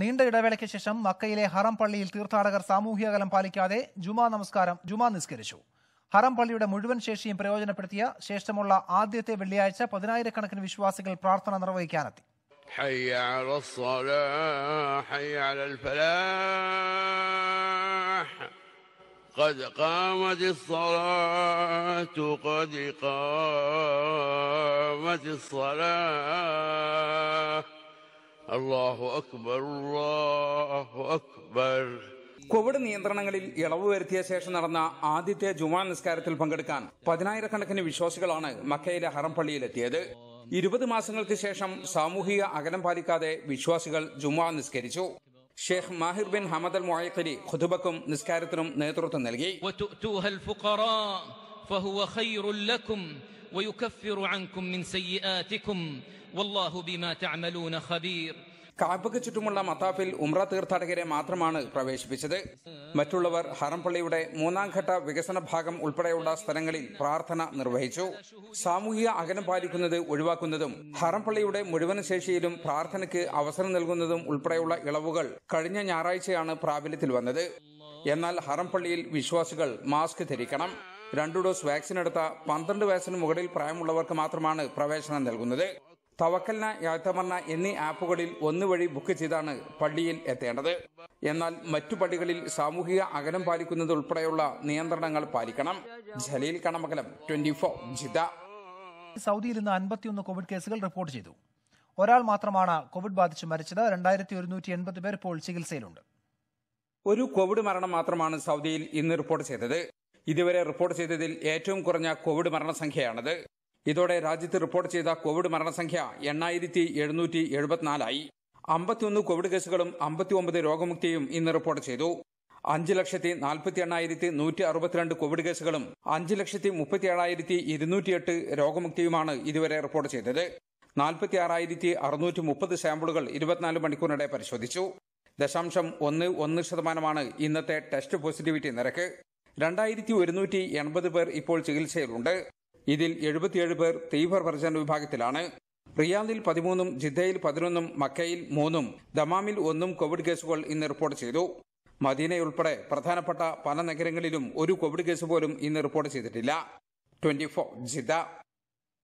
നീണ്ട ഇടവേളയ്ക്ക് ശേഷം മക്കയിലെ ഹറം പള്ളിയിൽ തീർത്ഥാടകർ അകലം പാലിക്കാതെ ജുമാ നമസ്കാരം ജുമാ നിസ്കരിച്ചു ഹറം പള്ളിയുടെ മുഴുവൻ ശേഷിയും പ്രയോജനപ്പെടുത്തിയ ശേഷമുള്ള ആദ്യത്തെ വെള്ളിയാഴ്ച പതിനായിരക്കണക്കിന് വിശ്വാസികൾ പ്രാർത്ഥന നിർവഹിക്കാനെത്തി قد قامت الصلاة قد قامت الصلاة അള്ളാഹു അക്ബർ അള്ളാഹു അക്ബർ കോവിഡ് നിയന്ത്രണങ്ങളിൽ ഇളവ് വരുത്തിയ ശേഷം നടന്ന ആദ്യത്തെ ജുമാ നിസ്കാരത്തിൽ പങ്കെടുക്കാൻ പതിനായിരക്കണക്കിന് വിശ്വാസികളാണ് മക്കയിലെ ഹറം ഇരുപത് മാസങ്ങൾക്ക് ശേഷം സാമൂഹിക അകലം പാലിക്കാതെ വിശ്വാസികൾ ജുമാ നിസ്കരിച്ചു Sheikh Maher bin Hamad al Muaiqly ഖുതുബക്കും നിസ്കാരത്തിനും നേതൃത്വം നൽകി ويكفر عنكم من سيئاتكم والله بما تعملون خبير കാബക്ക് ചുറ്റുമുള്ള മത്താഫിൽ ഉംറ തീർത്ഥാടകരെ മാത്രമാണ് പ്രവേശിപ്പിച്ചത് മറ്റുള്ളവർ ഹറംപള്ളിയുടെ മൂന്നാം ഘട്ട വികസന ഭാഗം ഉൾപ്പെടെയുള്ള സ്ഥലങ്ങളിൽ പ്രാർത്ഥന നിർവഹിച്ചു സാമൂഹിക അകലം പാലിക്കുന്നത് ഒഴിവാക്കുന്നതും ഹറംപള്ളിയുടെ മുഴുവൻ ശേഷിയിലും പ്രാർത്ഥനയ്ക്ക് അവസരം നൽകുന്നതും ഉൾപ്പെടെയുള്ള ഇളവുകൾ കഴിഞ്ഞ ഞായറാഴ്ചയാണ് പ്രാബല്യത്തിൽ വന്നത് എന്നാൽ ഹറംപള്ളിയിൽ വിശ്വാസികൾ മാസ്ക് ധരിക്കണം രണ്ടു ഡോസ് വാക്സിൻ എടുത്ത പന്ത്രണ്ട് വയസ്സിന് മുകളിൽ പ്രായമുള്ളവർക്ക് മാത്രമാണ് പ്രവേശനം നൽകുന്നത് തവക്കൽന യാത്രമർണ എന്നീ ആപ്പുകളിൽ ഒന്ന് വഴി ബുക്ക് ചെയ്താണ് പള്ളിയിൽ എത്തേണ്ടത് എന്നാൽ മറ്റു പള്ളികളിൽ സാമൂഹിക അകലം പാലിക്കുന്നത് ഉൾപ്പെടെയുള്ള നിയന്ത്രണങ്ങൾ പാലിക്കണം ജലീൽ കണമകലം ട്വന്റി ഫോർ ജിദ സൗദിയിൽ ഇന്ന് അൻപത്തിയൊന്ന് കോവിഡ് കേസുകൾ റിപ്പോർട്ട് ചെയ്തു ഒരാൾ മാത്രമാണ് കോവിഡ് ബാധിച്ച് മരിച്ചത് രണ്ടായിരത്തി ഒരുന്നൂറ്റി എൺപത് പേർ ഇപ്പോൾ ചികിത്സയിലുണ്ട് ഒരു കോവിഡ് മരണം മാത്രമാണ് സൗദിയിൽ ഇന്ന് റിപ്പോർട്ട് ചെയ്തത് ഇതുവരെ റിപ്പോർട്ട് ചെയ്തതിൽ ഏറ്റവും കുറഞ്ഞ കോവിഡ് മരണസംഖ്യയാണിത് ഇതോടെ രാജ്യത്ത് റിപ്പോർട്ട് ചെയ്ത കോവിഡ് മരണസംഖ്യ എണ്ണായിരത്തി എഴുന്നൂറ്റി എഴുപത്തിനാലായി അമ്പത്തിയൊന്ന് കോവിഡ് കേസുകളും അമ്പത്തിയൊമ്പത് രോഗമുക്തിയും ഇന്ന് റിപ്പോർട്ട് ചെയ്തു അഞ്ച് ലക്ഷത്തി നാൽപ്പത്തി എണ്ണായിരത്തി നൂറ്റി അറുപത്തിരണ്ട് കോവിഡ് കേസുകളും അഞ്ച് ലക്ഷത്തി മുപ്പത്തി ഏഴായിരത്തി ഇരുന്നൂറ്റിയെട്ട് രോഗമുക്തിയുമാണ് ഇതുവരെ റിപ്പോർട്ട് ചെയ്തത് നാൽപ്പത്തി ആറായിരത്തി അറുന്നൂറ്റി മുപ്പത് സാമ്പിളുകൾ ഇരുപത്തിനാല് മണിക്കൂറിനിടെ പരിശോധിച്ചു ദശാംശം ഒന്ന് ഒന്ന് ശതമാനമാണ് ഇന്നത്തെ ടെസ്റ്റ് പോസിറ്റിവിറ്റി നിരക്ക് രണ്ടായിരത്തി ഒരുന്നൂറ്റി എൺപത് പേർ ഇപ്പോൾ ചികിത്സയിലുണ്ട് ഇതിൽ എഴുപത്തിയേഴ് പേർ തീവ്രപരിചരണ വിഭാഗത്തിലാണ് റിയാദിൽ പതിമൂന്നും ജിദ്ദയിൽ പതിനൊന്നും മക്കയിൽ മൂന്നും ദമാമിൽ ഒന്നും കോവിഡ് കേസുകൾ ഇന്ന് റിപ്പോർട്ട് ചെയ്തു മദീനയുൾപ്പെടെ പ്രധാനപ്പെട്ട പല നഗരങ്ങളിലും ഒരു കോവിഡ് കേസ് പോലും ഇന്ന് റിപ്പോർട്ട് ചെയ്തിട്ടില്ല ട്വന്റി ഫോർ ജിദ്ദ